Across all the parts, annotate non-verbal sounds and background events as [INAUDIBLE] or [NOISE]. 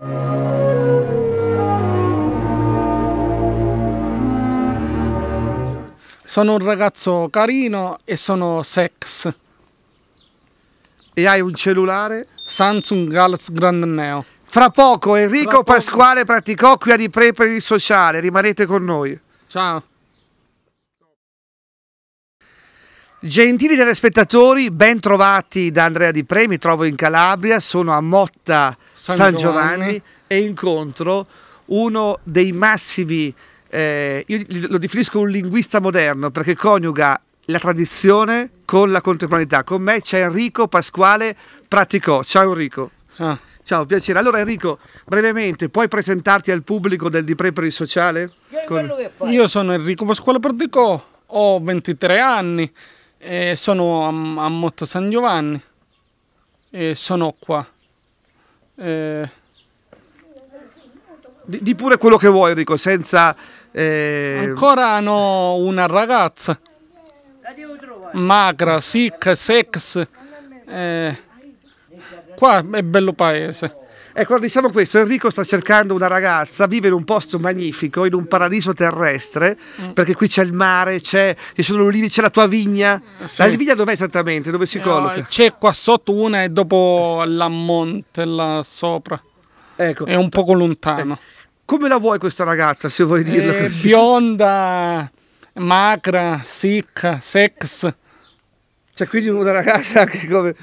Sono un ragazzo carino e sono sex. E hai un cellulare? Samsung Galaxy Grand Neo. Fra poco Enrico Fra poco. Pasquale praticò qui a Di Pre per il sociale. Rimanete con noi. Ciao. Gentili telespettatori, ben trovati da Andrea Di Pre, mi trovo in Calabria, sono a Motta San, San Giovanni. Giovanni. e incontro uno dei massimi, eh, io lo definisco un linguista moderno perché coniuga la tradizione con la contemporaneità. Con me c'è Enrico Pasquale Praticò. Ciao Enrico. Ciao. Ah. Ciao, piacere. Allora Enrico, brevemente, puoi presentarti al pubblico del Di Pre per il sociale? Con... Io sono Enrico Pasquale Praticò, ho 23 anni eh, sono a, a, Motta San Giovanni e sono qua. Eh, di, di, pure quello che vuoi, Enrico, senza. Eh, Ancora hanno una ragazza magra, sic, sex. Eh, qua è bello paese. Ecco, diciamo questo, Enrico sta cercando una ragazza, vive in un posto magnifico, in un paradiso terrestre, mm. perché qui c'è il mare, c'è, ci sono le l'olivi, c'è la tua vigna. Sì. La vigna dov'è esattamente? Dove si eh, colloca? C'è qua sotto una e dopo la monte là sopra. Ecco. È un poco lontano. Eh. Come la vuoi questa ragazza, se vuoi eh, dirlo? È così? bionda, magra, sicca, sex. C'è quindi una ragazza che come...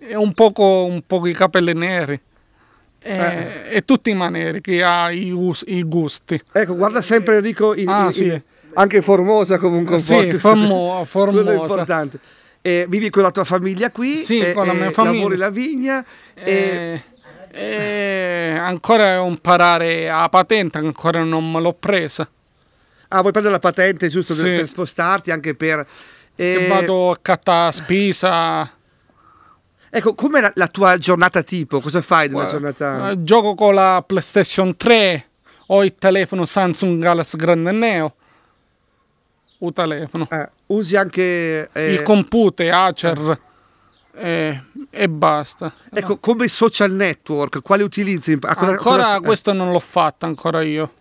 È un poco, un poco i capelli neri. Eh, eh. e tutti i maneri che ha i, us- i gusti. Ecco, guarda sempre dico in, ah, in, sì. in, anche Formosa comunque. Sì, formo- Formosa. Quello è importante. E eh, vivi con la tua famiglia qui, sì, e, eh, con la mia famiglia. lavori la vigna. E... e... ancora è un imparare la patente, ancora non me l'ho presa. Ah, vuoi prendere la patente giusto sì. per, per spostarti anche per... E... Che vado a cattare spisa. Ecco, com'è la, la, tua giornata tipo? Cosa fai nella giornata? Uh, gioco con la PlayStation 3, ho il telefono Samsung Galaxy Grande Neo, o telefono. Eh, usi anche... Eh... Il computer, Acer eh. e basta. Ecco, no. come social network, quale utilizzi? A cosa, ancora cosa... Eh. questo non l'ho fatto, ancora io.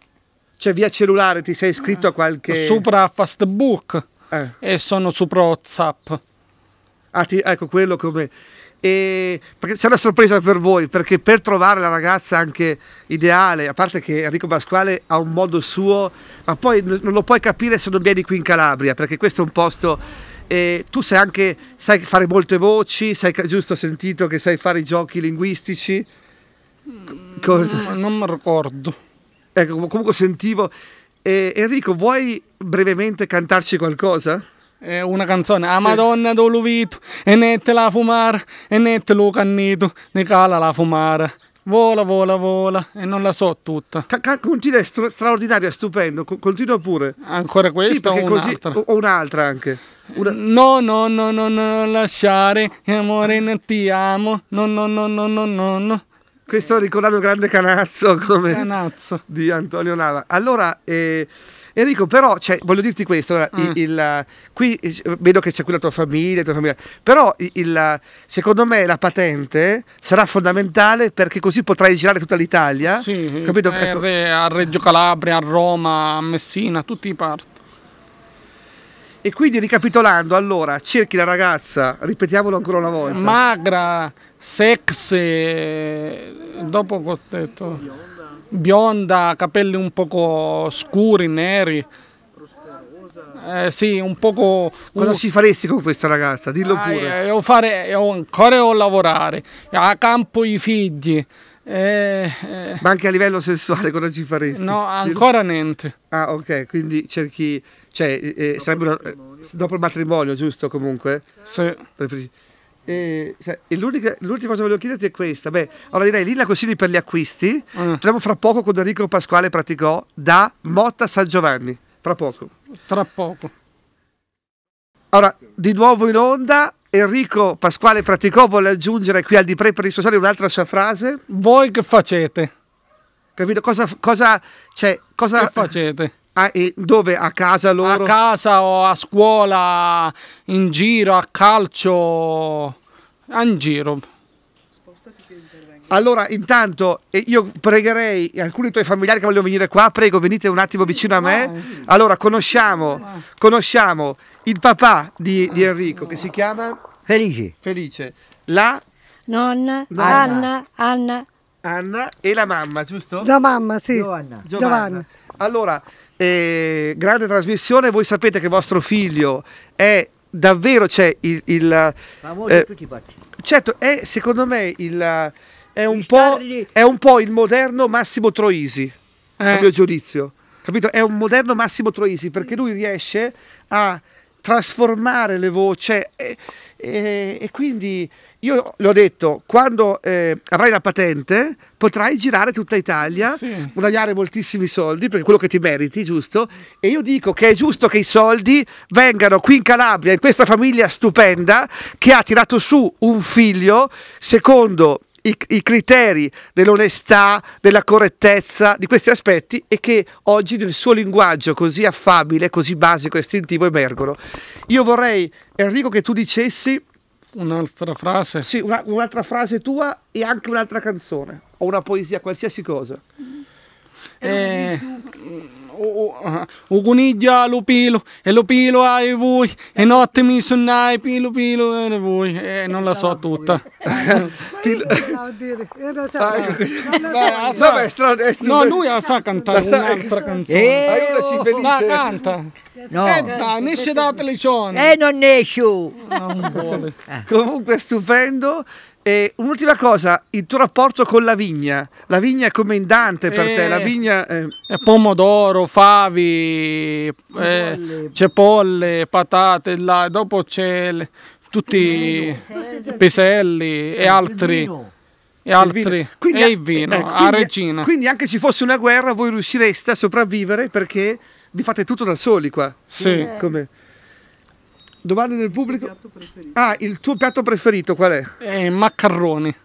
Cioè via cellulare ti sei iscritto a qualche... Sopra Facebook eh. e sono su WhatsApp. Ah, ti... ecco quello come e c'è una sorpresa per voi, perché per trovare la ragazza anche ideale, a parte che Enrico Pasquale ha un modo suo, ma poi non lo puoi capire se non vieni qui in Calabria, perché questo è un posto e tu sai anche sai fare molte voci, sai giusto ho sentito che sai fare i giochi linguistici. Mm, [LAUGHS] non, non mi ricordo. Ecco, comunque sentivo. Eh, Enrico, vuoi brevemente cantarci qualcosa? eh, una canzone, a sì. Madonna dell'Uvito, e nette la fumare, e nette lo cannito, ne cala la fumare. Vola, vola, vola, e non la so tutta. Continua, è straordinaria, stupendo, continua pure. Ancora questa sì, o un'altra? o un'altra anche. Una... No, no, no, no, no, lasciare, amore, ah. non ti amo, no, no, no, no, no, no, no. Questo ha ricordato Grande Canazzo, come Canazzo. di Antonio Nava. Allora, eh, Enrico, però, cioè, voglio dirti questo, allora, mm. il, il, qui eh, vedo che c'è qui la tua famiglia, tua famiglia però il, secondo me la patente sarà fondamentale perché così potrai girare tutta l'Italia. Sì, capito? Eh, ecco. a Reggio Calabria, a Roma, a Messina, tutti i parti. E quindi ricapitolando, allora cerchi la ragazza, ripetiamolo ancora una volta. Magra, sexy, dopo ho detto bionda, capelli un poco scuri, neri. Eh, sì, un poco... Cosa ci faresti con questa ragazza? Dillo ah, pure. Eh, io, fare, io ancora devo lavorare, a campo i figli. Eh, eh. Ma anche a livello sessuale cosa ci faresti? No, ancora niente. Ah, ok, quindi cerchi... Cioè, eh, dopo, eh, il eh, dopo il matrimonio, giusto comunque? Sì. Preferisci. E, e l'unica, l'ultima cosa che voglio chiederti è questa. Beh, allora direi lì la consigli per gli acquisti. Mm. Eh. Entriamo fra poco con Enrico Pasquale Praticò da Motta San Giovanni. Fra poco. Tra poco. Allora, di nuovo in onda. Enrico Pasquale Praticò vuole aggiungere qui al di pre per i sociali un'altra sua frase. Voi che facete? Capito? Cosa, cosa, cioè, cosa... Che facete? Ah, dove a casa loro? A casa o a scuola, in giro, a calcio, in giro. Allora, intanto io pregherei alcuni tuoi familiari che vogliono venire qua, prego, venite un attimo vicino a me. Allora, conosciamo, conosciamo il papà di, di Enrico che si chiama Felice. Felice. La nonna, nonna. Anna, Anna. Anna e la mamma, giusto? La mamma, sì. Giovanna. Giovanna. Giovanna. Allora, eh, grande trasmissione, voi sapete che vostro figlio è davvero, cioè, il... il Famoso eh, tutti i pacchi. Certo, è secondo me il... È un, po', è un, po', il moderno Massimo Troisi, eh. a mio giudizio. Capito? È un moderno Massimo Troisi perché lui riesce a trasformare le voci cioè, e, e, e quindi io le ho detto, quando eh, avrai la patente potrai girare tutta Italia, sì. guadagnare moltissimi soldi, perché è quello che ti meriti, giusto? E io dico che è giusto che i soldi vengano qui in Calabria, in questa famiglia stupenda che ha tirato su un figlio secondo i, i criteri dell'onestà, della correttezza, di questi aspetti e che oggi nel suo linguaggio così affabile, così basico, e istintivo emergono. Io vorrei, Enrico, che tu dicessi Un'altra frase? Sì, una, un'altra frase tua e anche un'altra canzone, o una poesia, qualsiasi cosa. Eh, o coniglia lo pelo e lo pilo ai voi e notte mi sonnai pilo pilo e voi e non la so tutta no lui la sa cantare un'altra canzone Ma eh, aiutaci canta No. Etta, ne esce da televisione. Eh, non ne esce. Comunque stupendo. E un'ultima cosa, il tuo rapporto con la vigna. La vigna è come in Dante per eh, te, la eh. vigna... Eh. È... Pomodoro, favi, eh, cepolle, patate, là, dopo c'è tutti i piselli e altri. E altri, quindi, e il vino, eh, quindi, a regina. Quindi anche se fosse una guerra voi riuscireste a sopravvivere perché vi fate tutto da soli qua. Sì. Come... Domande del pubblico. Il ah, il tuo piatto preferito qual è? Eh, maccarrone.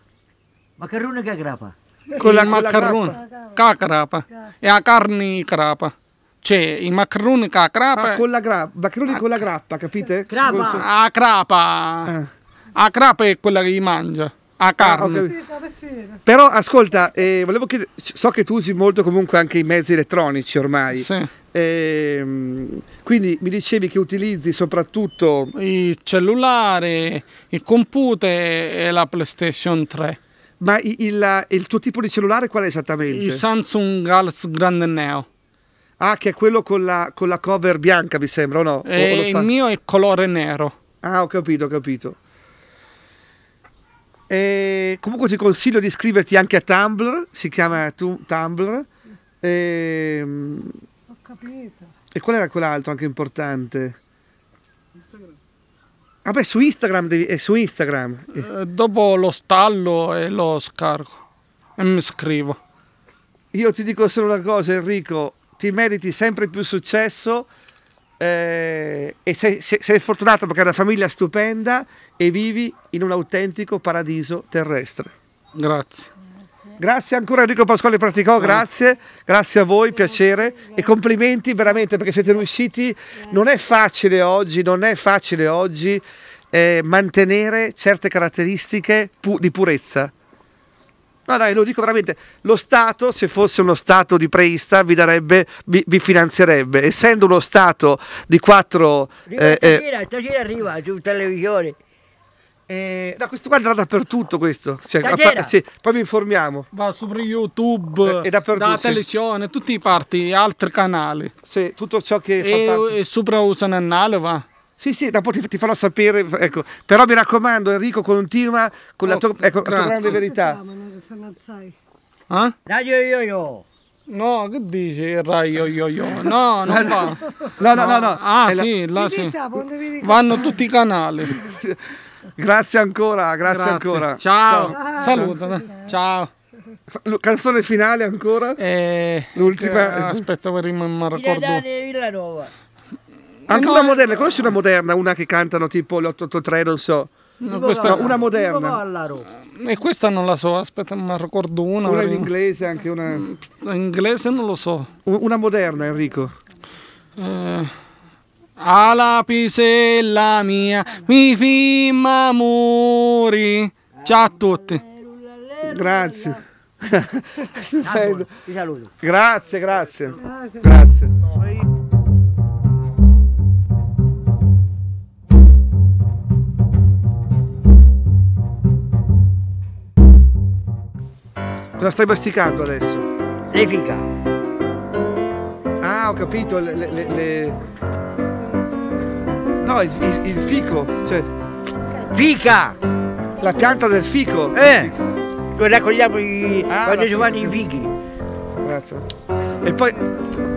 Maccarrone che grappa? Con la, maccarrone. Ca crapa. E la carne crapa. Cioè, i maccheroni con la crapa. Ah, con la grappa, maccheroni con la ah, grappa, capite? Crapa. Ah, crapa. Ah. La crapa è quella che gli mangia a Carlo. Ah, ah Però ascolta, eh, volevo chiedere, so che tu usi molto comunque anche i mezzi elettronici ormai. Sì. Eh, quindi mi dicevi che utilizzi soprattutto il cellulare, il computer e la PlayStation 3. Ma il, il, il tuo tipo di cellulare qual è esattamente? Il Samsung Galaxy Grande Neo. Ah, che è quello con la, con la cover bianca, mi sembra, o no? Eh, o il mio è colore nero. Ah, ho capito, ho capito. E comunque ti consiglio di iscriverti anche a Tumblr, si chiama tu, Tumblr. E, ehm, Ho capito. E qual era quell'altro anche importante? Instagram. Vabbè, ah su Instagram devi, è eh, su Instagram. Eh, dopo lo stallo e lo scarico e mi scrivo. Io ti dico solo una cosa, Enrico, ti meriti sempre più successo eh, e sei, sei, sei, fortunato perché hai una famiglia stupenda e vivi in un autentico paradiso terrestre. Grazie. Grazie ancora Enrico Pasquale Praticò, grazie, grazie a voi, piacere e complimenti veramente perché siete riusciti, non è facile oggi, non è facile oggi eh, mantenere certe caratteristiche pu di purezza. No, dai, lo dico veramente, lo Stato, se fosse uno Stato di preista, vi, darebbe, vi, vi finanzierebbe. Essendo uno Stato di quattro... Arriva, eh, stasera, eh, stasera arriva su televisione. Eh, no, questo qua andrà dappertutto questo. Cioè, sì, poi vi informiamo. Va su YouTube, eh, da televisione, tutti i parti, altri canali. Sì, tutto ciò che... E, fa e sopra usano va. Sì, sì, dopo ti, ti, farò sapere, ecco. però mi raccomando Enrico continua con oh, la, tua, ecco, la tua grande verità. Eh? Dai io io io! No, che dici? Rai io io io? No, [LAUGHS] non va. No, no, no, no. Ah è sì, là sì. Vanno tutti i canali. [LAUGHS] grazie ancora, grazie, grazie. ancora. Ciao, Ciao. saluta. Ciao. Canzone finale ancora? Eh, L'ultima. Eh, aspetta, prima mi ricordo. Villanova. Anche una moderna, conosci una moderna, una che cantano tipo l'883, non so. No, questa... no, una moderna. Eh, e questa non la so, aspetta, ma ricordo una. Una in inglese, anche una... Mm, in inglese non lo so. Una moderna, Enrico. Eh... Alla pisella mia, mi fimma muri. Ciao a tutti. Grazie. [LAUGHS] Grazie, grazie. Grazie. Te la stai masticando adesso? Le fica. Ah, ho capito, le... le, le... No, il, il, il, fico, cioè... Fica! La pianta del fico? Eh! Noi raccogliamo i... Ah, quando ci vanno i fichi. Grazie. E poi